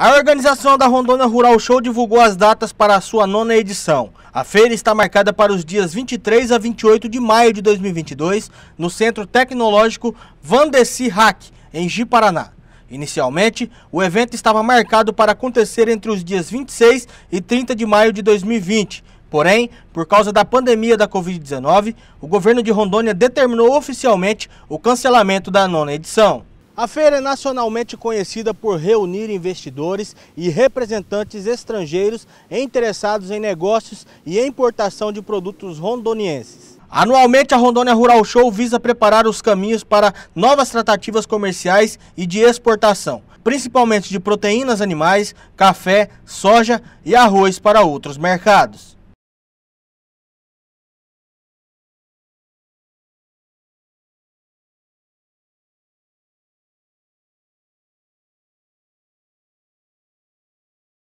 A organização da Rondônia Rural Show divulgou as datas para a sua nona edição. A feira está marcada para os dias 23 a 28 de maio de 2022, no Centro Tecnológico Vandeci Hack, em Ji Paraná. Inicialmente, o evento estava marcado para acontecer entre os dias 26 e 30 de maio de 2020. Porém, por causa da pandemia da Covid-19, o governo de Rondônia determinou oficialmente o cancelamento da nona edição. A feira é nacionalmente conhecida por reunir investidores e representantes estrangeiros interessados em negócios e importação de produtos rondonienses. Anualmente, a Rondônia Rural Show visa preparar os caminhos para novas tratativas comerciais e de exportação, principalmente de proteínas animais, café, soja e arroz para outros mercados.